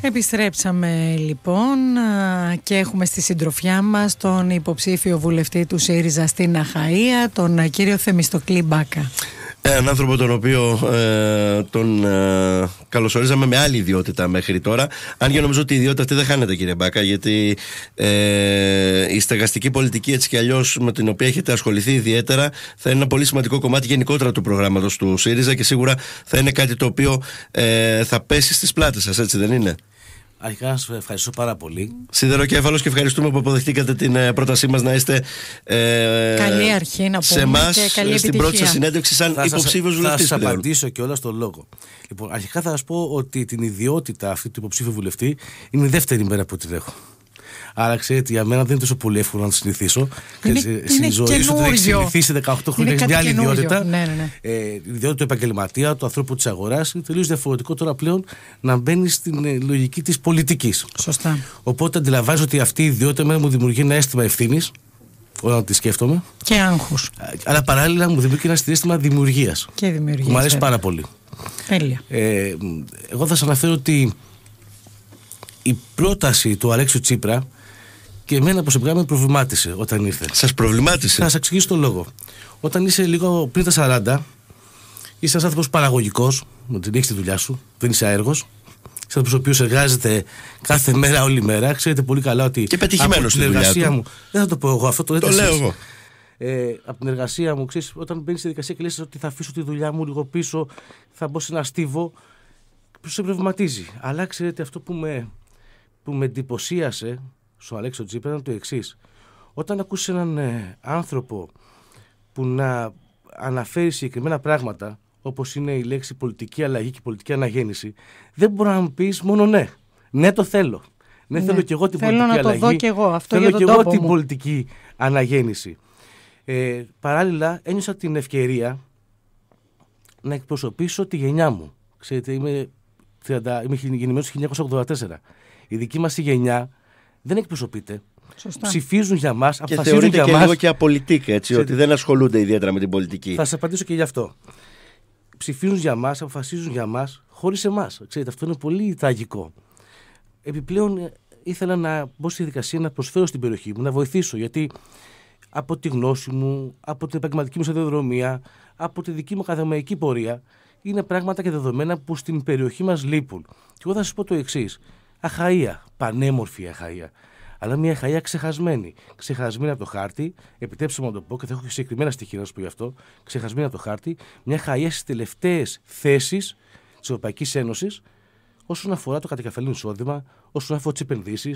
Επιστρέψαμε λοιπόν και έχουμε στη συντροφιά μας τον υποψήφιο βουλευτή του ΣΥΡΙΖΑ στην Αχαΐα, τον κύριο Θεμιστοκλή Μπάκα έναν άνθρωπο τον οποίο ε, τον ε, καλωσορίζαμε με άλλη ιδιότητα μέχρι τώρα. Αν και νομίζω ότι η ιδιότητα αυτή δεν χάνεται, κύριε Μπάκα, γιατί ε, η στεγαστική πολιτική έτσι κι αλλιώς με την οποία έχετε ασχοληθεί ιδιαίτερα θα είναι ένα πολύ σημαντικό κομμάτι γενικότερα του προγράμματος του ΣΥΡΙΖΑ και σίγουρα θα είναι κάτι το οποίο ε, θα πέσει στις πλάτες σας, έτσι δεν είναι. Αρχικά να σας ευχαριστώ πάρα πολύ. Σιδεροκέφαλο και ευχαριστούμε που αποδεχτήκατε την ε, πρότασή μας να είστε. Ε, καλή αρχή να πούμε. Σε εμά, ε, στην πρώτη σας συνέντευξη, σαν υποψήφιος βουλευτής. Θα σας απαντήσω και όλα στον λόγο. Λοιπόν, αρχικά θα σας πω ότι την ιδιότητα αυτή του υποψήφιου βουλευτή είναι η δεύτερη μέρα που τη δέχομαι. Άρα ξέρετε, για μένα δεν είναι τόσο πολύ εύκολο να το συνηθίσω. Είναι, είναι ζωή σου δεν έχεις συνηθίσει 18 χρόνια, έχει μια άλλη ιδιότητα. Ναι, ναι, ναι. Ε, ιδιότητα του επαγγελματία, του ανθρώπου της αγοράς. Είναι τελείως διαφορετικό τώρα πλέον να μπαίνεις στην ε, λογική της πολιτικής. Σωστά. Οπότε αντιλαμβάζω ότι αυτή η ιδιότητα μου δημιουργεί ένα αίσθημα ευθύνης όταν τη σκέφτομαι. Και άγχος. Αλλά παράλληλα μου δημιουργεί ένα αίσθημα δημιουργίας. Και δημιουργίας. Μου αρέσει πάρα πολύ. Τέλεια. Ε, εγώ θα σας αναφέρω ότι η πρόταση του Αλέξου Τσίπρα και εμένα προσωπικά με προβλημάτισε όταν ήρθε. Σας προβλημάτισε. Θα σας εξηγήσω τον λόγο. Όταν είσαι λίγο πριν τα 40, είσαι ένας άνθρωπος παραγωγικός, με την έχεις τη δουλειά σου, δεν είσαι άεργο. Είσαι ένα ο οποίος εργάζεται κάθε μέρα, όλη μέρα. Ξέρετε πολύ καλά ότι. Και πετυχημένος στην εργασία μου. Δεν θα το πω εγώ αυτό, το, το λέω εγώ. Ε, από την εργασία μου, ξέρεις, όταν μπαίνεις στη δικασία και λες ότι θα αφήσω τη δουλειά μου λίγο πίσω, θα μπω σε ένα στίβο. σε Αλλά ξέρετε αυτό που με που με εντυπωσίασε στο Αλέξο Τζίπρα, ήταν το εξής. Όταν ακούσε έναν ε, άνθρωπο που να αναφέρει συγκεκριμένα πράγματα, όπως είναι η λέξη πολιτική αλλαγή και πολιτική αναγέννηση, δεν μπορεί να μου πεις μόνο ναι. Ναι, το θέλω. Ναι, ναι. θέλω και εγώ την πολιτική αλλαγή. Θέλω να το δω και εγώ αυτό Θέλω και εγώ μου. την πολιτική αναγέννηση. Ε, παράλληλα, ένιωσα την ευκαιρία να εκπροσωπήσω τη γενιά μου. Ξέρετε, είμαι, 30, είμαι γεννημένος το 1984 η δική μας γενιά δεν εκπροσωπείται. Σωστά. Ψηφίζουν για μας, αποφασίζουν και θεωρείται για μα. Και λίγο και απολυτικ, έτσι, ότι δεν ασχολούνται ιδιαίτερα με την πολιτική. Θα σα απαντήσω και γι' αυτό. Ψηφίζουν για μας, αποφασίζουν για μας, χωρίς εμάς. Ξέρετε, αυτό είναι πολύ τραγικό. Επιπλέον, ε, ήθελα να μπω στη δικασία να προσφέρω στην περιοχή μου, να βοηθήσω, γιατί από τη γνώση μου, από την επαγγελματική μου σταδιοδρομία, από τη δική μου ακαδημαϊκή πορεία, είναι πράγματα και δεδομένα που στην περιοχή μας λείπουν. Και εγώ θα σας πω το εξής αχαία, πανέμορφη αχαία. Αλλά μια αχαία ξεχασμένη. Ξεχασμένη από το χάρτη, επιτρέψτε μου να το πω και θα έχω και συγκεκριμένα στοιχεία να σου πω γι' αυτό. Ξεχασμένη από το χάρτη, μια αχαία στις τελευταίες θέσεις της Ευρωπαϊκής Ένωσης όσον αφορά το κατακεφαλήν εισόδημα, όσον αφορά τις επενδύσεις,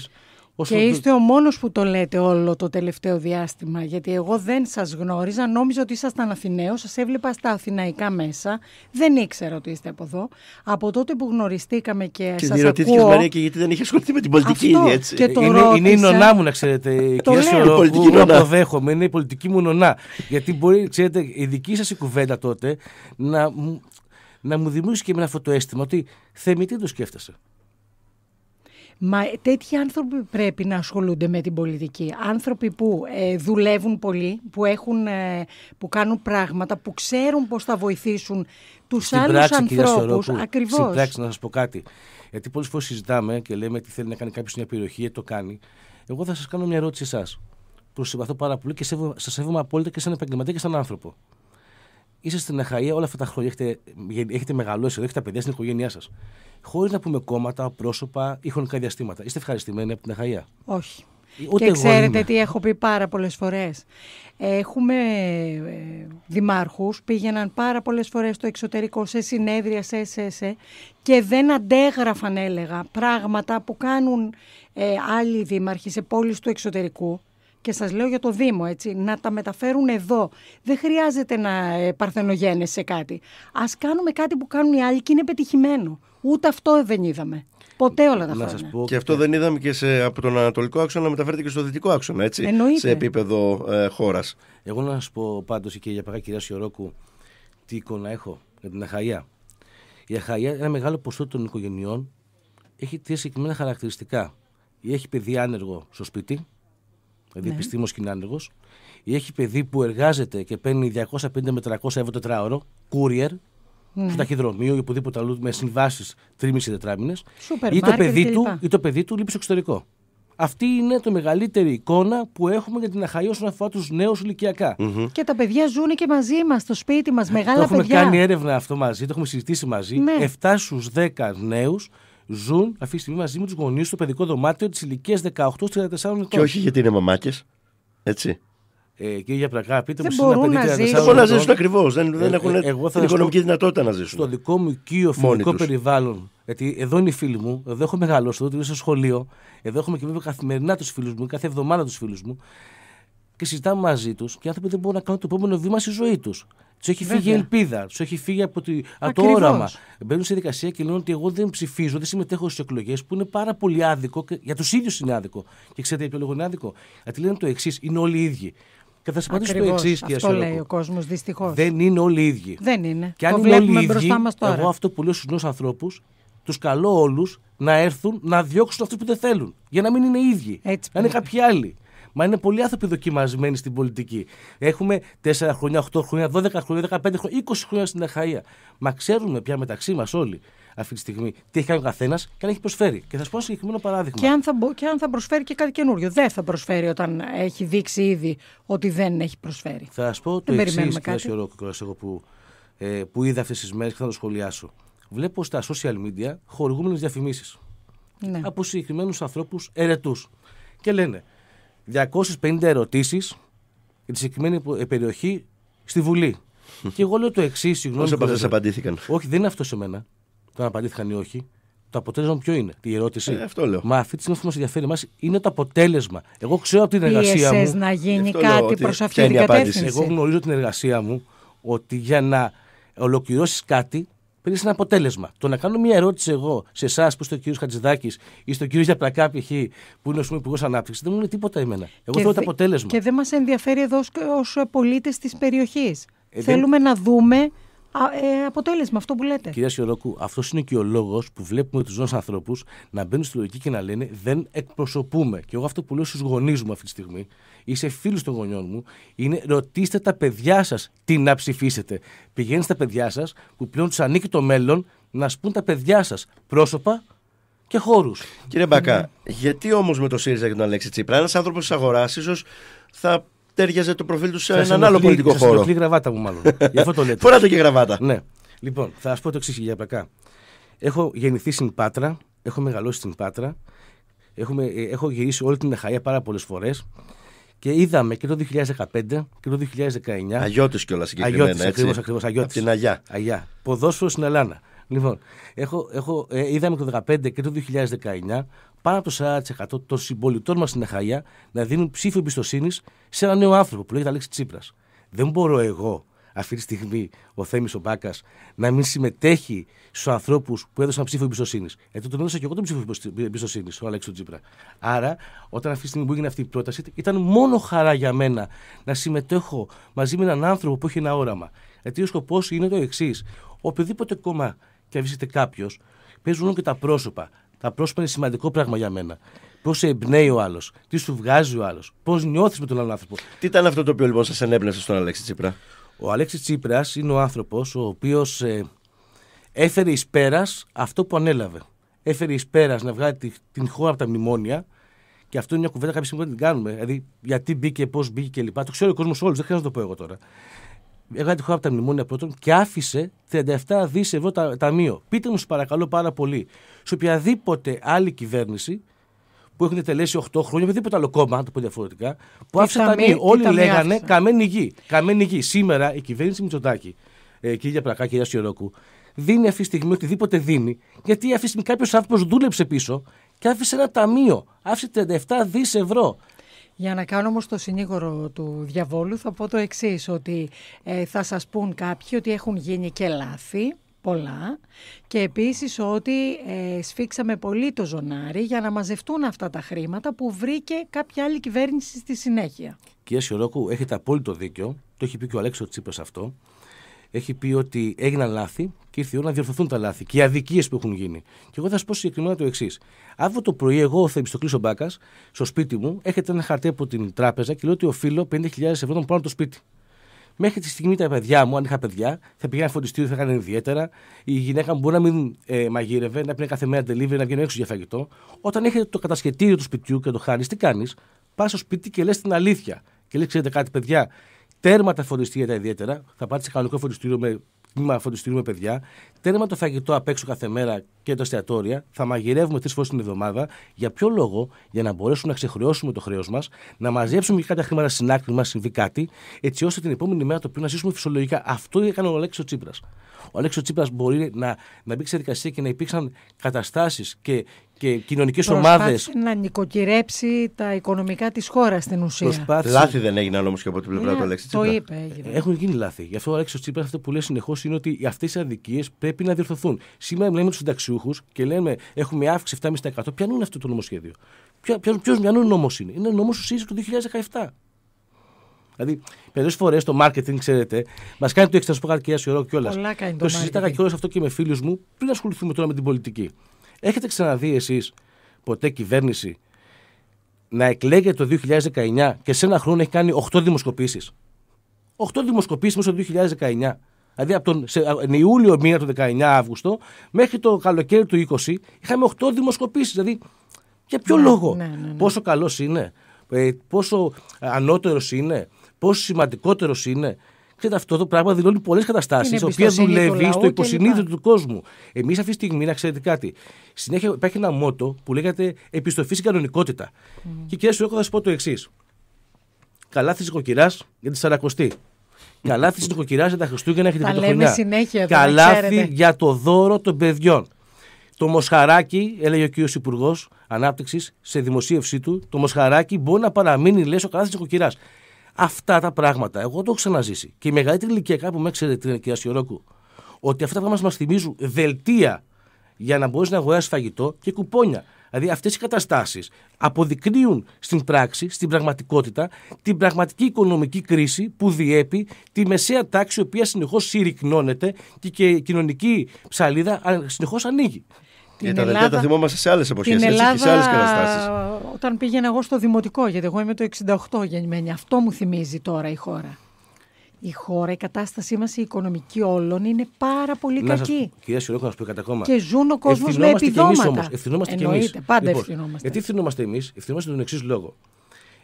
και είστε ο μόνος που το λέτε όλο το τελευταίο διάστημα, γιατί εγώ δεν σας γνώριζα, νόμιζα ότι ήσασταν Αθηναίος, σας έβλεπα στα αθηναϊκά μέσα, δεν ήξερα ότι είστε από εδώ. Από τότε που γνωριστήκαμε και, και σας ακούω... Και Μαρία και γιατί δεν είχε ασχοληθεί με την πολιτική, Αυτό. είναι έτσι. Και το είναι, είναι η νονά μου να ξέρετε, κυρία Σιωρόπου, αποδέχομαι, είναι η πολιτική μου νονά. Γιατί μπορεί, ξέρετε, η δική σας κουβέντα τότε να, να μου δημιούργησε και με αυτό το αίσθημα ότι θεμητή το σκέφτεσαι. Μα τέτοιοι άνθρωποι πρέπει να ασχολούνται με την πολιτική. Άνθρωποι που ε, δουλεύουν πολύ, που, έχουν, ε, που κάνουν πράγματα, που ξέρουν πώς θα βοηθήσουν τους άλλους πράξη, ανθρώπους. Ακριβώς. Στην πράξη, να σας πω κάτι. Γιατί πολλές φορές συζητάμε και λέμε τι θέλει να κάνει κάποιος μια περιοχή, γιατί το κάνει. Εγώ θα σας κάνω μια ερώτηση εσάς. Που συμπαθώ πάρα πολύ και σας σέβομαι απόλυτα και σαν επαγγελματία και σαν άνθρωπο. Είστε στην Αχαία όλα αυτά τα χρόνια, έχετε, έχετε μεγαλώσει εδώ, έχετε τα παιδιά στην οικογένειά σας. Χωρίς να πούμε κόμματα, πρόσωπα, ή χρονικά διαστήματα. Είστε ευχαριστημένοι από την Αχαία. Όχι. Ε, ούτε και ξέρετε τι έχω πει πάρα πολλές φορές. Έχουμε ε, δημάρχους, πήγαιναν πάρα πολλές φορές στο εξωτερικό σε συνέδρια, σε, σε, και δεν αντέγραφαν έλεγα πράγματα που κάνουν ε, άλλοι δήμαρχοι σε πόλεις του εξωτερικού και σας λέω για το Δήμο, έτσι, να τα μεταφέρουν εδώ. Δεν χρειάζεται να ε, παρθενογένες σε κάτι. Ας κάνουμε κάτι που κάνουν οι άλλοι και είναι πετυχημένο. Ούτε αυτό δεν είδαμε. Ποτέ όλα τα να χρόνια. πω, και αυτό δεν είδαμε και σε, από τον Ανατολικό άξονα να μεταφέρεται και στο Δυτικό άξονα, έτσι. Εννοείται. Σε επίπεδο ε, χώρας. Εγώ να σας πω πάντως και για παράδειγμα, κυρία Σιωρόκου, τι εικόνα έχω για την Αχαία. Η Αχαία, ένα μεγάλο ποσό των οικογενειών, έχει τρία συγκεκριμένα χαρακτηριστικά. Ή έχει παιδί άνεργο στο σπίτι, δηλαδή ναι. επιστήμο και είναι ή έχει παιδί που εργάζεται και παίρνει 250 με 300 ευρώ τετράωρο, courier, ναι. στο ταχυδρομείο ή οπουδήποτε αλλού με συμβάσεις τρίμηση τετράμινες, ή, το παιδί του, ή το παιδί του λείπει στο εξωτερικό. Αυτή είναι το μεγαλύτερη εικόνα που έχουμε για την Αχαΐ όσον αφορά τους νέους Και τα παιδιά ζουν και μαζί μας, στο σπίτι μας, μεγάλα Το έχουμε κάνει έρευνα αυτό μαζί, το έχουμε συζητήσει μαζί. Ναι. 7 στου 10 νέους ζουν αυτή τη στιγμή μαζί με τους γονείς στο παιδικό δωμάτιο της ηλικίας 18-34 ετών. Και όχι γιατί είναι μαμάκες. Έτσι. Ε, κύριε πλακά, πείτε μου στην ένα 34 Δεν μπορούν να ζήσουν ακριβώς. Δεν, δεν ε, έχουν ε, την οικονομική δυνατότητα να ζήσουν. Στο δικό μου οικείο φιλικό περιβάλλον γιατί εδώ είναι οι φίλοι μου, εδώ έχω μεγαλώσει, εδώ είμαι στο σχολείο, εδώ έχουμε και βέβαια καθημερινά τους φίλους μου, κάθε εβδομάδα τους φίλους μου. Και συζητάμε μαζί τους και οι άνθρωποι δεν μπορούν να κάνουν το επόμενο βήμα στη ζωή τους. Του έχει φύγει η ελπίδα, του έχει φύγει από, το όραμα. Μπαίνουν σε δικασία και λένε ότι εγώ δεν ψηφίζω, δεν συμμετέχω στις εκλογές, που είναι πάρα πολύ άδικο για τους ίδιους είναι άδικο. Και ξέρετε για ποιο είναι άδικο. Γιατί λένε το εξής, είναι όλοι οι ίδιοι. Και θα σα το εξή, κύριε Αυτό λέει ο κόσμος, δυστυχώς. Δεν είναι όλοι ίδιοι. Δεν είναι. Και αν είναι όλοι ίδιοι, εγώ αυτό που λέω στους νέους ανθρώπους, τους καλώ όλους να έρθουν να διώξουν αυτούς που δεν θέλουν. Για να μην είναι οι ίδιοι. να είναι κάποιοι άλλοι. Μα είναι πολλοί άνθρωποι δοκιμασμένοι στην πολιτική. Έχουμε 4 χρόνια, 8 χρόνια, 12 χρόνια, 15 χρόνια, 20 χρόνια στην Αχαία. Μα ξέρουμε πια μεταξύ μας όλοι αυτή τη στιγμή τι έχει κάνει ο καθένας και αν έχει προσφέρει. Και θα σας πω ένα συγκεκριμένο παράδειγμα. Και αν, θα, και αν θα προσφέρει και κάτι καινούριο. Δεν θα προσφέρει όταν έχει δείξει ήδη ότι δεν έχει προσφέρει. Θα σας πω το εξή, κύριε Σιωρόκο, που, ε, που είδα αυτές τις μέρες και θα το σχολιάσω. Βλέπω στα social media χορηγούμενες διαφημίσεις ναι. από συγκεκριμένους ανθρώπους ερετούς. Και λένε, 250 ερωτήσεις για τη συγκεκριμένη ε, περιοχή στη Βουλή. Hm. και εγώ λέω το εξής, συγγνώμη. από απαντήθηκαν. Όχι, δεν είναι αυτό σε μένα. Το αν απαντήθηκαν ή όχι. Το αποτέλεσμα ποιο είναι, η ερώτηση. Ε, αυτό λέω. Μα αυτή τη στιγμή που μας ενδιαφέρει εμάς είναι το αποτέλεσμα. Εγώ ξέρω από την εργασία Πιεσες μου. να γίνει κάτι προς αυτή την κατεύθυνση. Εγώ γνωρίζω την εργασία μου ότι για να ολοκληρώσεις κάτι πήρε ένα αποτέλεσμα. Το να κάνω μια ερώτηση εγώ σε εσάς που είστε ο κύριος Χατζηδάκης ή στον κύριο Γιαπλακά, που είναι ο Υπουργός Ανάπτυξης, δεν μου είναι τίποτα εμένα. Εγώ θέλω το αποτέλεσμα. Και δεν μας ενδιαφέρει εδώ ως πολίτες της περιοχής. Ε, Θέλουμε να δούμε ε, αποτέλεσμα αυτό που λέτε. Κυρία Σιωρόκου, αυτός είναι και ο λόγος που βλέπουμε τους νέους ανθρώπους να μπαίνουν στη λογική και να λένε Δεν εκπροσωπούμε. Και εγώ αυτό που λέω στους γονείς μου αυτή τη στιγμή ή σε φίλου των γονιών μου είναι ρωτήστε τα παιδιά σας τι να ψηφίσετε. Πηγαίνετε στα παιδιά σας που πλέον τους ανήκει το μέλλον να σπούν τα παιδιά σας πρόσωπα και χώρους. Κύριε Μπακά, γιατί όμως με το ΣΥΡΙΖΑ και τον Αλέξη Τσίπρα, ένας άνθρωπος της αγοράς ίσως θα τέριαζε το προφίλ τους σε έναν άλλο πολιτικό χώρο. η γραβάτα μου, μάλλον. Γι' αυτό το λέτε. και γραβάτα. Ναι. Λοιπόν, θα σας πω το εξής, για πλακά. Έχω γεννηθεί στην Πάτρα, έχω μεγαλώσει στην Πάτρα, ε, έχω γυρίσει όλη την ΕΧΑΙΑ πάρα πολλές φορές. Και είδαμε και το 2015 και το 2019. Αγιώτης κιόλας συγκεκριμένα. Αγιώτης, ακριβώς. Ακριβώς, την Αγιά. Αγιά. Ποδόσφαιρο στην Ελλάδα. Λοιπόν, έχω, έχω, ε, είδαμε το 2015 και το 2019 πάνω από το 40% των συμπολιτών μας στην Αχαία να δίνουν ψήφο εμπιστοσύνη σε ένα νέο άνθρωπο που λέγεται Αλέξης Τσίπρας. Δεν μπορώ εγώ αυτή τη στιγμή ο Θέμης ο Μπάκας να μην συμμετέχει στους ανθρώπους που έδωσαν ψήφο εμπιστοσύνη. Γιατί ε, τον έδωσα και εγώ τον ψήφο εμπιστοσύνη, ο Αλέξης Τσίπρα. Άρα, όταν αυτή τη στιγμή που έγινε αυτή η πρόταση, ήταν μόνο χαρά για μένα να συμμετέχω μαζί με έναν άνθρωπο που έχει ένα όραμα. Γιατί ο σκοπός είναι το εξής. Οποιοδήποτε κόμμα και κάποιος, παίζουν και τα πρόσωπα. Τα πρόσωπα είναι σημαντικό πράγμα για μένα. Πώς σε εμπνέει ο άλλος, τι σου βγάζει ο άλλος, πώς νιώθεις με τον άλλον άνθρωπο. Τι ήταν αυτό το οποίο λοιπόν σας ενέπνευσε στον Αλέξη Τσίπρα. Ο Αλέξης Τσίπρας είναι ο άνθρωπος ο οποίος ε, έφερε εις πέρας αυτό που ανέλαβε. Έφερε εις πέρας να βγάλει τη, την χώρα από τα μνημόνια. Και αυτό είναι μια κουβέντα κάποια στιγμή που την κάνουμε. Δηλαδή, γιατί μπήκε, πώς μπήκε κλπ. Το ξέρει ο κόσμος όλου, δεν χρειάζεται να το πω εγώ τώρα. Έγινε τη χώρα από τα μνημόνια πρώτον και άφησε 37 δις ευρώ ταμείο. Πείτε μου, σας παρακαλώ πάρα πολύ, σε οποιαδήποτε άλλη κυβέρνηση που έχουν τελέσει 8 χρόνια, οποιοδήποτε άλλο κόμμα, να το πω διαφορετικά, που άφησε ταμείο. ταμείο. Όλοι λέγανε καμένη γη. Καμένη γη. Σήμερα η κυβέρνηση Μητσοτάκη, ε, κυρία Πρακά, κυρία Σιωρόκου, δίνει αυτή τη στιγμή οτιδήποτε δίνει, γιατί αυτή τη στιγμή κάποιος άνθρωπος δούλεψε πίσω και άφησε ένα ταμείο. Άφησε 37 δις ευρώ. Για να κάνω όμως το συνήγορο του διαβόλου θα πω το εξής ότι ε, θα σας πούν κάποιοι ότι έχουν γίνει και λάθη πολλά και επίσης ότι ε, σφίξαμε πολύ το ζωνάρι για να μαζευτούν αυτά τα χρήματα που βρήκε κάποια άλλη κυβέρνηση στη συνέχεια. Κυρία Σιωρόκου, έχετε απόλυτο δίκιο, το έχει πει και ο Αλέξο Τσίπρας αυτό έχει πει ότι έγιναν λάθη και ήρθε η ώρα να διορθωθούν τα λάθη και οι αδικίες που έχουν γίνει. Και εγώ θα σας πω συγκεκριμένα το εξής. Αύριο το πρωί, εγώ θα ο μπάκας στο σπίτι μου, έχετε ένα χαρτί από την τράπεζα και λέω ότι οφείλω 50.000 ευρώ να πάνω το σπίτι. Μέχρι τη στιγμή τα παιδιά μου, αν είχα παιδιά, θα πήγαιναν φωτιστήριο, θα έκανε ιδιαίτερα. Η γυναίκα μου μπορεί να μην ε, μαγείρευε, να πήγαινε κάθε μέρα delivery, να βγαίνει έξω για φαγητό. Όταν έχετε το κατασχετήριο του σπιτιού και το χάνεις, τι κάνεις. Πας στο σπίτι και λες την αλήθεια. Και λέει, ξέρετε κάτι, παιδιά, Τέρμα τα φωτιστήρια τα ιδιαίτερα. Θα πάτε σε κανονικό φωτιστήριο με τμήμα παιδιά. Τέρμα το φαγητό απ' έξω κάθε μέρα και τα εστιατόρια. Θα μαγειρεύουμε τρεις φορές την εβδομάδα. Για ποιο λόγο, για να μπορέσουμε να ξεχρεώσουμε το χρέος μας, να μαζέψουμε και κάποια χρήματα στην άκρη μας, συμβεί κάτι, έτσι ώστε την επόμενη μέρα το οποίο να ζήσουμε φυσιολογικά. Αυτό έκανε ο Αλέξο Τσίπρας. Ο Αλέξο Τσίπρας μπορεί να, να μπει σε διαδικασία και να υπήρξαν καταστάσεις και, και Προσπάθησε ομάδες. να νοικοκυρέψει τα οικονομικά της χώρας στην ουσία. Προσπάθησε... Λάθη δεν έγιναν όμως και από την πλευρά yeah, ε, του Αλέξη Τσίπρα. Το είπε. Έγινε. Έχουν γίνει λάθη. Γι' αυτό ο Αλέξης Τσίπρας αυτό που λέει συνεχώς είναι ότι αυτές οι αδικίες πρέπει να διορθωθούν. Σήμερα λέμε τους συνταξιούχους και λέμε έχουμε αύξηση 7,5%. Ποιο είναι αυτό το νομοσχέδιο. Ποιο μυαλό νόμο είναι. Είναι νόμο του ΣΥΡΙΖΑ του 2017. Δηλαδή, πολλέ φορές το marketing, ξέρετε, μας κάνει το έξι να σου πω κάτι και κιόλα. Το, το συζήταγα κιόλα αυτό και με φίλους μου πριν ασχοληθούμε τώρα με την πολιτική. Έχετε ξαναδεί εσείς ποτέ κυβέρνηση να εκλέγεται το 2019 και σε ένα χρόνο έχει κάνει 8 δημοσκοπήσει. 8 δημοσκοπήσεις μέσα το 2019. Δηλαδή από τον Ιούλιο μήνα του 19 Αύγουστο μέχρι το καλοκαίρι του 20 είχαμε 8 δημοσκοπήσεις. Δηλαδή για ποιο ναι, λόγο, ναι, ναι, πόσο καλός είναι, ε, πόσο ανώτερος είναι, πόσο σημαντικότερος είναι. Ξέρετε, αυτό το πράγμα δηλώνει πολλές καταστάσεις, η οποία δουλεύει στο υποσυνείδητο του κόσμου. Εμείς αυτή τη στιγμή, να ξέρετε κάτι, συνέχεια υπάρχει ένα μότο που λέγεται Επιστοφή στην κανονικότητα. Mm. Και κυρία έχω θα σα πω το εξής. Καλά τη νοικοκυράς για τη Σαρακοστή. Καλά τη νοικοκυράς για τα Χριστούγεννα και την Πρωτοχρονιά. Καλά για το δώρο των παιδιών. Το Μοσχαράκι, έλεγε ο κ. Υπουργός Ανάπτυξης σε δημοσίευσή του, το Μοσχαράκι μπορεί να παραμείνει, λε, ο καλά τη Αυτά τα πράγματα, εγώ το έχω ξαναζήσει. Και η μεγαλύτερη ηλικία που με ξέρετε, κυρία Σιωρόκου, ότι αυτά τα πράγματα μας θυμίζουν δελτία για να μπορείς να αγοράσεις φαγητό και κουπόνια. Δηλαδή αυτές οι καταστάσεις αποδεικνύουν στην πράξη, στην πραγματικότητα, την πραγματική οικονομική κρίση που διέπει τη μεσαία τάξη, η οποία συνεχώς συρρυκνώνεται και η κοινωνική ψαλίδα συνεχώς ανοίγει την ε, τα Ελλάδα, τα θυμόμαστε σε άλλες εποχές και σε άλλες καταστάσεις. Όταν πήγαινα εγώ στο δημοτικό, γιατί εγώ είμαι το 68 γεννημένη, αυτό μου θυμίζει τώρα η χώρα. Η χώρα, η κατάστασή μας, η οικονομική όλων είναι πάρα πολύ να σας, κακή. Κυρία Σιωρέκο, να σου πω κάτι ακόμα. Και ζουν ο κόσμος με επιδόματα. Ευθυνόμαστε κι εμείς. Πάντα λοιπόν, ευθυνόμαστε. Γιατί ευθυνόμαστε εμείς, ευθυνόμαστε τον εξής λόγο.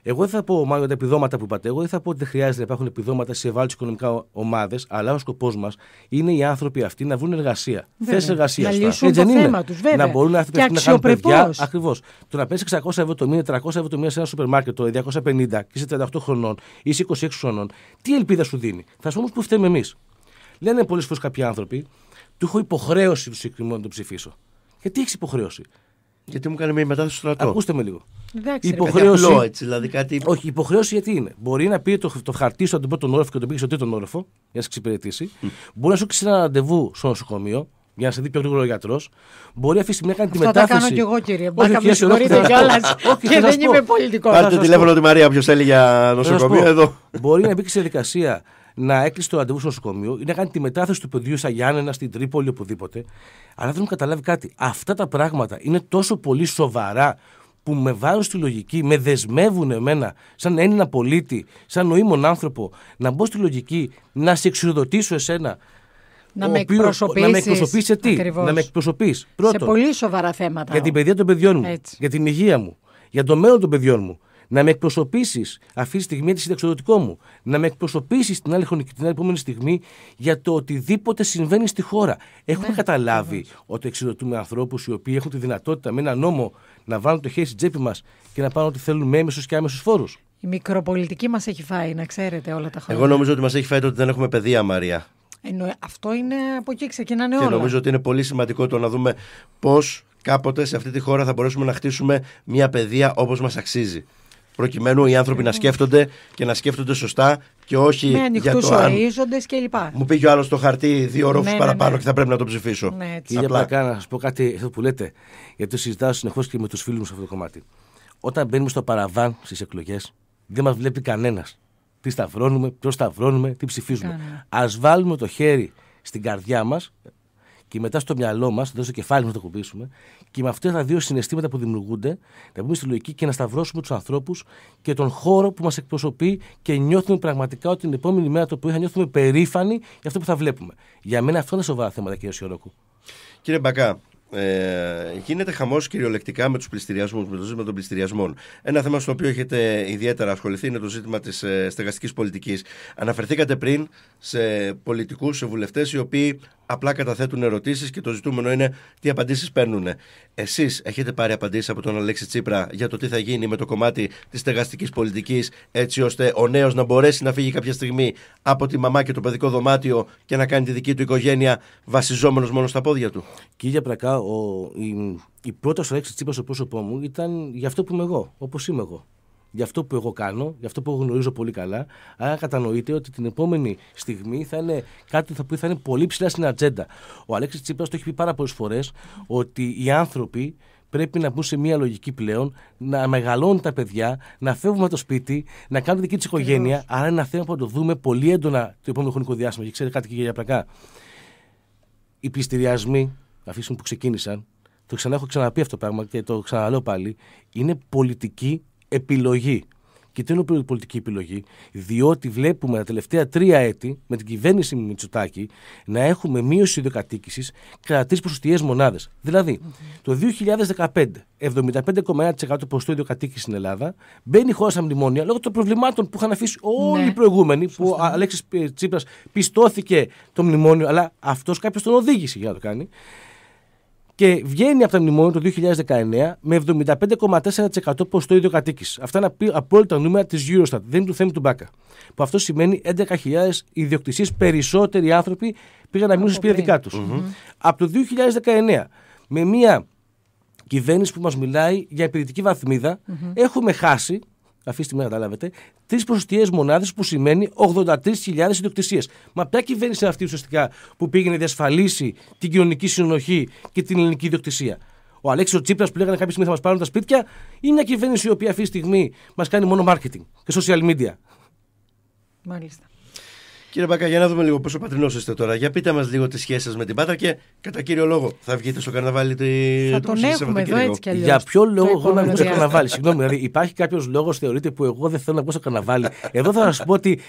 Εγώ δεν θα πω μάλλον τα επιδόματα που είπατε. Εγώ δεν θα πω ότι δεν χρειάζεται να υπάρχουν επιδόματα σε ευάλωτες οικονομικά ομάδες, αλλά ο σκοπός μας είναι οι άνθρωποι αυτοί να βρουν εργασία. Θέσει εργασίας. Να λύσουν ε, το θέμα τους, βέβαια. Να μπορούν να έρθουν να κάνουν παιδιά. Ακριβώς. Το να παίρνεις 600 ευρώ το μήνα, 300 ευρώ το μήνα σε ένα σούπερ μάρκετ, 250 και σε 38 χρονών ή σε 26 χρονών, τι ελπίδα σου δίνει. Θα σου όμω που φταίμε εμείς. Λένε πολλές φορές κάποιοι άνθρωποι, του έχω υποχρέωση του συγκεκριμένου να τον ψηφίσω. Γιατί έχεις υποχρέωση. Γιατί μου έκανε μια μετάθεση στο στρατό. Ακούστε με λίγο. Εντάξει, υποχρέωση. απλό, έτσι, δηλαδή κάτι... Όχι, υποχρέωση γιατί είναι. Μπορεί να πει το, το χαρτί στον τον πρώτο όροφο και τον πήγε στον τον όροφο για να σε εξυπηρετήσει. Mm. Μπορεί να σου κλείσει ένα ραντεβού στο νοσοκομείο για να σε δει πιο γρήγορα ο γιατρός. Μπορεί αυτή τη στιγμή να κάνει τη μετάφραση. τα κάνω κι εγώ, κύριε Μπάκα, με συγχωρείτε κιόλα. Και δεν είμαι πολιτικός. Πάρτε τηλέφωνο τη Μαρία, ποιο θέλει για νοσοκομείο εδώ. Μπορεί να μπει σε διαδικασία να έκλεισε το ραντεβού στο νοσοκομείο ή να κάνει τη μετάθεση του παιδιού στα Γιάννενα, στην Τρίπολη, οπουδήποτε. Αλλά δεν μου καταλάβει κάτι. Αυτά τα πράγματα είναι τόσο πολύ σοβαρά που με βάζουν στη λογική, με δεσμεύουν εμένα, σαν Έλληνα πολίτη, σαν νοήμον άνθρωπο, να μπω στη λογική, να σε εξουδοτήσω εσένα. Να με εκπροσωπήσει. Να με εκπροσωπήσεις σε τι, να με εκπροσωπήσει. Σε πολύ σοβαρά θέματα. Για την παιδεία των παιδιών μου, για την υγεία μου, για το μέλλον των παιδιών μου να με εκπροσωπήσεις αυτή τη στιγμή τη συνταξιδοτικό μου, να με εκπροσωπήσεις την άλλη χρονική, την επόμενη στιγμή για το οτιδήποτε συμβαίνει στη χώρα. Έχουμε ναι. καταλάβει ναι. ότι εξοδοτούμε ανθρώπους οι οποίοι έχουν τη δυνατότητα με ένα νόμο να βάλουν το χέρι στην τσέπη μας και να πάνε ό,τι θέλουν με έμεσους και άμεσους φόρους. Η μικροπολιτική μας έχει φάει, να ξέρετε όλα τα χρόνια. Εγώ νομίζω ότι μας έχει φάει το ότι δεν έχουμε παιδεία, Μαρία. αυτό είναι από εκεί ξεκινάνε όλα. Και νομίζω ότι είναι πολύ σημαντικό το να δούμε πώς κάποτε σε αυτή τη χώρα θα μπορέσουμε να χτίσουμε μια παιδεία όπως μας αξίζει προκειμένου οι άνθρωποι να σκέφτονται και να σκέφτονται σωστά και όχι με για το αν... και λοιπά. Μου πήγε ο άλλος το χαρτί δύο ώρες ναι, ναι, παραπάνω ναι. και θα πρέπει να το ψηφίσω. Ναι, έτσι. Κύριε Πλακά, να σας πω κάτι αυτό που λέτε, γιατί το συζητάω συνεχώς και με τους φίλους μου σε αυτό το κομμάτι. Όταν μπαίνουμε στο παραβάν στις εκλογές, δεν μας βλέπει κανένας. Τι σταυρώνουμε, ποιος σταυρώνουμε, τι ψηφίζουμε. Ας βάλουμε το χέρι στην καρδιά μας, και μετά στο μυαλό μας, εδώ στο κεφάλι μα να το κουμπίσουμε, και με αυτά τα δύο συναισθήματα που δημιουργούνται, να μπούμε στη λογική και να σταυρώσουμε τους ανθρώπους και τον χώρο που μας εκπροσωπεί και νιώθουμε πραγματικά ότι την επόμενη μέρα το πρωί θα νιώθουμε περήφανοι για αυτό που θα βλέπουμε. Για μένα αυτό είναι σοβαρά θέματα, κύριε Σιωρόκου. Κύριε Μπακά, ε, γίνεται χαμός κυριολεκτικά με τους πληστηριασμούς, με το ζήτημα των πληστηριασμών. Ένα θέμα στο οποίο έχετε ιδιαίτερα ασχοληθεί είναι το ζήτημα της ε, στεγαστικής πολιτικής. Αναφερθήκατε πριν σε πολιτικούς, σε βουλευτές οι οποίοι απλά καταθέτουν ερωτήσεις και το ζητούμενο είναι τι απαντήσεις παίρνουν. Εσείς έχετε πάρει απαντήσεις από τον Αλέξη Τσίπρα για το τι θα γίνει με το κομμάτι της στεγαστικής πολιτικής έτσι ώστε ο νέος να μπορέσει να φύγει κάποια στιγμή από τη μαμά και το παιδικό δωμάτιο και να κάνει τη δική του οικογένεια βασιζόμενος μόνο στα πόδια του. Κύριε Πρακά, ο, η, η πρώτη Αλέξης Τσίπρας στο πρόσωπό μου ήταν για αυτό που είμαι εγώ, όπως είμαι εγώ για αυτό που εγώ κάνω, για αυτό που εγώ γνωρίζω πολύ καλά. Άρα κατανοείτε ότι την επόμενη στιγμή θα είναι κάτι που θα είναι πολύ ψηλά στην ατζέντα. Ο Αλέξης Τσίπρας το έχει πει πάρα πολλές φορές ότι οι άνθρωποι πρέπει να μπουν σε μια λογική πλέον, να μεγαλώνουν τα παιδιά, να φεύγουν από το σπίτι, να κάνουν δική τη οικογένεια. Άρα είναι ένα θέμα που θα το δούμε πολύ έντονα το επόμενο χρονικό διάστημα. Και ξέρετε κάτι, για Πλακά. Οι πληστηριασμοί, αφήσουμε που ξεκίνησαν, το ξανά έχω ξαναπεί αυτό το πράγμα και το ξαναλέω πάλι, είναι πολιτική επιλογή. Και τι είναι πολιτική επιλογή, διότι βλέπουμε τα τελευταία τρία έτη με την κυβέρνηση Μητσοτάκη να έχουμε μείωση ιδιοκατοίκηση κατά τρεις ποσοστιαίες μονάδες. Δηλαδή, το 2015, 75,1% ποσοστού ιδιοκατοίκηση στην Ελλάδα, μπαίνει η χώρα στα μνημόνια λόγω των προβλημάτων που είχαν αφήσει όλοι οι ναι. προηγούμενοι. Που ο Αλέξης Τσίπρας πιστώθηκε το μνημόνιο, αλλά αυτός κάποιος τον οδήγησε για να το κάνει και βγαίνει από τα μνημόνια το 2019 με 75,4% ποσοστό ιδιοκατοίκηση. Αυτά είναι απόλυτα νούμερα της Eurostat, δεν είναι του θέμη του Μπάκα. Που αυτό σημαίνει 11.000 ιδιοκτησίες περισσότεροι άνθρωποι πήγαν να μείνουν σπίτια δικά του. Από το 2019 με μια κυβέρνηση που μας μιλάει για υπηρετική έχουμε χάσει αυτή τη στιγμή καταλάβετε, τρεις προσωστικέ μονάδες που σημαίνει 83.000 ιδιοκτησίες. Μα ποια κυβέρνηση είναι αυτή ουσιαστικά που πήγαινε να διασφαλίσει την κοινωνική συνοχή και την ελληνική ιδιοκτησία. Ο Αλέξιο Τσίπρας που λέγανε κάποια στιγμή θα μας πάρουν τα σπίτια, ή μια κυβέρνηση η οποία αυτή τη στιγμή μας κάνει μόνο marketing και social media. Μάλιστα. Κύριε Μπακά, για να δούμε λίγο πόσο πατρινός είστε τώρα. Για πείτε μας λίγο τις σχέσεις σας με την Πάτρα και κατά κύριο λόγο θα βγείτε στο καρναβάλι τη Θα τον έχουμε Για ποιο λόγο εγώ να βγω στο καρναβάλι. Συγγνώμη, δηλαδή υπάρχει κάποιος λόγος θεωρείτε που εγώ δεν θέλω να βγω στο καρναβάλι. εδώ θα σας πω ότι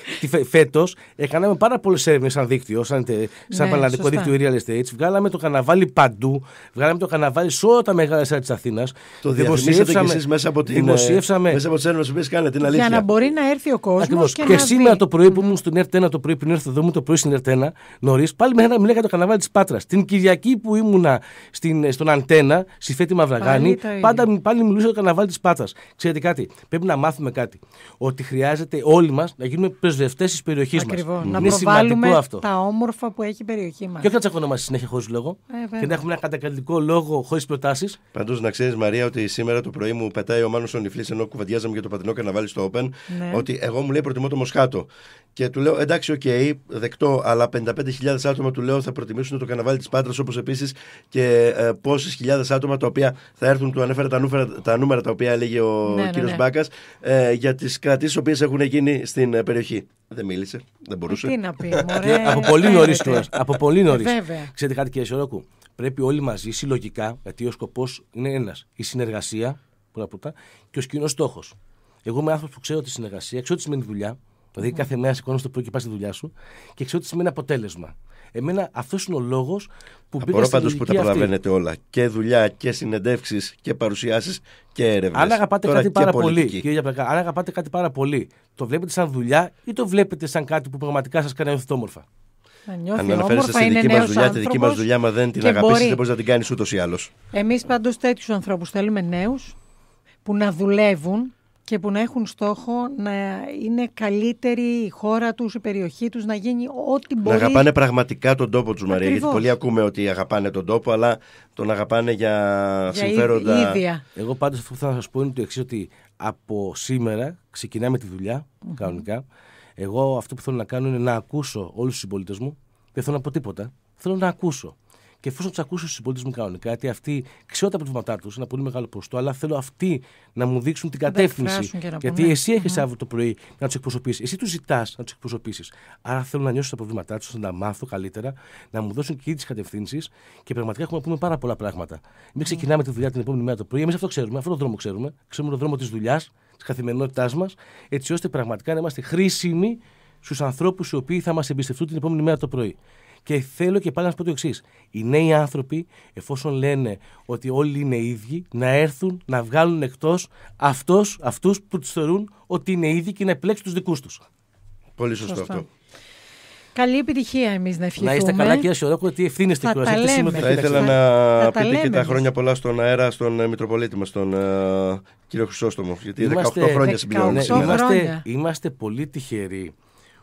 φέτος έκαναμε πάρα πολλές έρευνες σαν δίκτυο, σαν, σαν ναι, δίκτυο Real Estate. Βγάλαμε το καρναβάλι παντού. Βγάλαμε το καρναβάλι σε όλα τα μεγάλα σέρα της Αθήνας. Το δημοσιεύσαμε μέσα από ε, τις έρευνες που κάνετε. Για να μπορεί να έρθει ο κόσμος. Και σήμερα το πρωί που ήμουν στην ΕΡΤ1 το πρωί πρωί πριν έρθω εδώ μου το πρωί στην Ερτένα, νωρίς, πάλι με ένα μιλάει για το καναβάλι της Πάτρας. Την Κυριακή που ήμουνα στην, στον Αντένα, στη Φέτη Μαυραγάνη, πάντα πάλι μιλούσε για το καναβάλι της Πάτρας. Ξέρετε κάτι, πρέπει να μάθουμε κάτι. Ότι χρειάζεται όλοι μας να γίνουμε πρεσβευτές της περιοχής μας. Είναι να σημαντικό αυτό. Τα όμορφα που έχει η περιοχή μας. Και όχι να τσακωνόμαστε συνέχεια χωρίς λόγο. Ε, και να έχουμε ένα κατακαλυτικό λόγο χωρίς προτάσεις. Πάντω να ξέρεις, Μαρία, ότι σήμερα το πρωί μου πετάει ο Μάνος Ονιφλή ενώ κουβεντιάζαμε για το πατρινό καναβάλι στο Open, ναι. ότι εγώ μου λέει προτιμώ το Μοσχάτο. Και του λέω, εντάξει, οκ, okay, δεκτό, αλλά 55.000 άτομα του λέω θα προτιμήσουν το καναβάλι της Πάτρας, όπως επίσης και ε, πόσες χιλιάδες άτομα τα οποία θα έρθουν. Του ανέφερα τα, νούμερα τα, νούμερα τα οποία έλεγε ο ναι, ναι κύριος ναι. Μπάκας ε, για τις κρατήσεις οι οποίες έχουν γίνει στην ε, περιοχή. Δεν μίλησε, δεν μπορούσε. Ε, τι να πει, μωρέ, Από πολύ νωρίς τώρα. Από πολύ νωρίς. Ξέρετε κάτι, κύριε Σιωρόκου, πρέπει όλοι μαζί συλλογικά, γιατί ο σκοπός είναι ένας, η συνεργασία πρώτα, και ο κοινό στόχος. Εγώ είμαι άνθρωπος που ξέρω τη συνεργασία, ξέρω τι σημαίνει δουλειά, Δηλαδή, κάθε μέρα σηκώνεις το πρωί και πας στη δουλειά σου και ξέρω ότι σημαίνει αποτέλεσμα. Εμένα αυτός είναι ο λόγος που μπήκα στην Απορώ που τα προλαβαίνετε όλα. Και δουλειά και συνεντεύξεις και παρουσιάσεις και έρευνες. Αν αγαπάτε Τώρα κάτι πάρα πολύ, κύριε Γιαπλακά, αν αγαπάτε κάτι πάρα πολύ, το βλέπετε σαν δουλειά ή το βλέπετε σαν κάτι που πραγματικά σας κάνει όμορφα. Αν αναφέρεστε στη δική μας δουλειά, τη δική μας δουλειά, μα δεν την αγαπήσει, δεν μπορείς να την κάνεις ούτως ή άλλως. Εμείς πάντως τέτοιους ανθρώπους θέλουμε νέους που να δουλεύουν και που να έχουν στόχο να είναι καλύτερη η χώρα τους, η περιοχή τους, να γίνει ό,τι μπορεί. Να αγαπάνε πραγματικά τον τόπο τους, Μαρία, γιατί πολλοί ακούμε ότι αγαπάνε τον τόπο, αλλά τον αγαπάνε για, για συμφέροντα. Ίδια. Εγώ πάντως αυτό που θα σας πω είναι το εξής ότι από σήμερα ξεκινάμε τη δουλεια κανονικά. Εγώ αυτό που θέλω να κάνω είναι να ακούσω όλους τους συμπολίτες μου. Δεν θέλω να πω τίποτα. Θέλω να ακούσω και εφόσον τους ακούσω στου συμπολίτε μου κανονικά, γιατί αυτοί ξέρω τα προβλήματά τους, είναι ένα πολύ μεγάλο ποσοστό, αλλά θέλω αυτοί να μου δείξουν την κατεύθυνση. γιατί Γιατί εσύ έχεις mm-hmm. Ναι. αύριο το πρωί να τους εκπροσωπήσεις. Εσύ τους ζητάς να τους εκπροσωπήσεις. Άρα θέλω να νιώσω τα προβλήματά τους, να τα μάθω καλύτερα, να μου δώσουν και τις κατευθύνσεις και πραγματικά έχουμε να πούμε πάρα πολλά πράγματα. Μην ναι. ξεκινάμε mm. τη δουλειά την επόμενη μέρα το πρωί. Εμείς αυτό ξέρουμε, αυτό τον δρόμο ξέρουμε. Ξέρουμε τον δρόμο της δουλειάς, της καθημερινότητάς μας, έτσι ώστε πραγματικά να είμαστε χρήσιμοι στους ανθρώπους οι οποίοι θα μας εμπιστευτούν την επόμενη μέρα το πρωί. Και θέλω και πάλι να σα πω το εξής. Οι νέοι άνθρωποι, εφόσον λένε ότι όλοι είναι ίδιοι, να έρθουν να βγάλουν εκτός αυτούς που τους θεωρούν ότι είναι ίδιοι και να επιλέξουν τους δικούς τους. Πολύ σωστό, σωστό. αυτό. Καλή επιτυχία εμείς να ευχηθούμε. Να είστε καλά, κύριε Σιωρόκο, ότι ευθύνεστε και Θα ήθελα να θα... και τα χρόνια πολλά στον αέρα στον ε, Μητροπολίτη μας, τον uh, ε, κύριο Χρυσόστομο. Γιατί 18 χρόνια συμπληρώνουμε. Ναι, είμαστε, είμαστε πολύ τυχεροί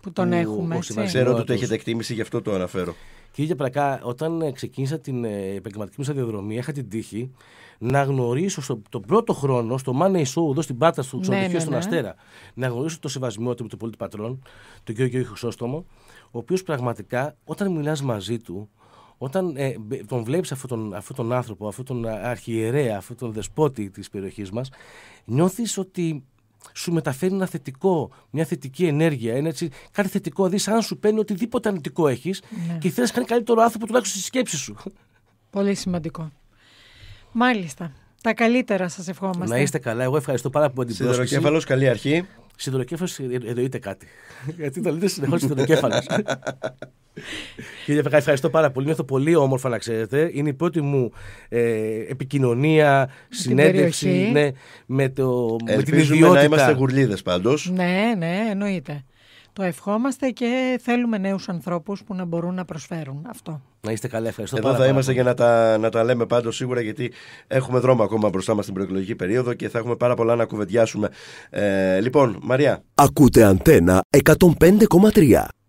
που τον έχουμε. Έτσι. Ξέρω ότι το έχετε εκτίμηση, γι' αυτό το αναφέρω. Κύριε Πρακά, όταν ξεκίνησα την ε, επαγγελματική μου σταδιοδρομία, είχα την τύχη να γνωρίσω στο, τον πρώτο χρόνο στο Money Show εδώ στην Πάτα, στο ναι, ξενοδοχείο ναι, στον ναι. Αστέρα, να γνωρίσω το σεβασμό του πολίτη πατρών, τον κύριο Γιώργη Χρυσόστομο, ο οποίος πραγματικά όταν μιλάς μαζί του, όταν ε, τον βλέπεις αυτόν τον, αυτό τον άνθρωπο, αυτόν τον αρχιερέα, αυτόν τον δεσπότη της περιοχής μας, νιώθεις ότι σου μεταφέρει ένα θετικό, μια θετική ενέργεια, έτσι, κάτι θετικό. Δηλαδή, σαν σου παίρνει οτιδήποτε αρνητικό έχεις ναι. και θέλεις να κάνει καλύτερο άνθρωπο τουλάχιστον στη σκέψη σου. Πολύ σημαντικό. Μάλιστα. Τα καλύτερα σας ευχόμαστε. Να είστε καλά. Εγώ ευχαριστώ πάρα πολύ την πρόσκληση. καλή αρχή. Σιδηροκέφαλο ε, ε, εννοείται κάτι. Γιατί το λέτε συνεχώς σιδηροκέφαλο. Κύριε Φεκά, ευχαριστώ πάρα πολύ. Νιώθω πολύ όμορφα να ξέρετε. Είναι η πρώτη μου ε, επικοινωνία, συνέντευξη ναι, με, το, Ελπίζουμε με την να είμαστε γουρλίδες πάντως. Ναι, ναι, εννοείται. Το ευχόμαστε και θέλουμε νέους ανθρώπους που να μπορούν να προσφέρουν αυτό. Να είστε καλά, ευχαριστώ. Εδώ θα είμαστε για να τα, να τα λέμε πάντως σίγουρα, γιατί έχουμε δρόμο ακόμα μπροστά μας στην προεκλογική περίοδο και θα έχουμε πάρα πολλά να κουβεντιάσουμε. Ε, λοιπόν, Μαρία. Ακούτε αντένα 105,3.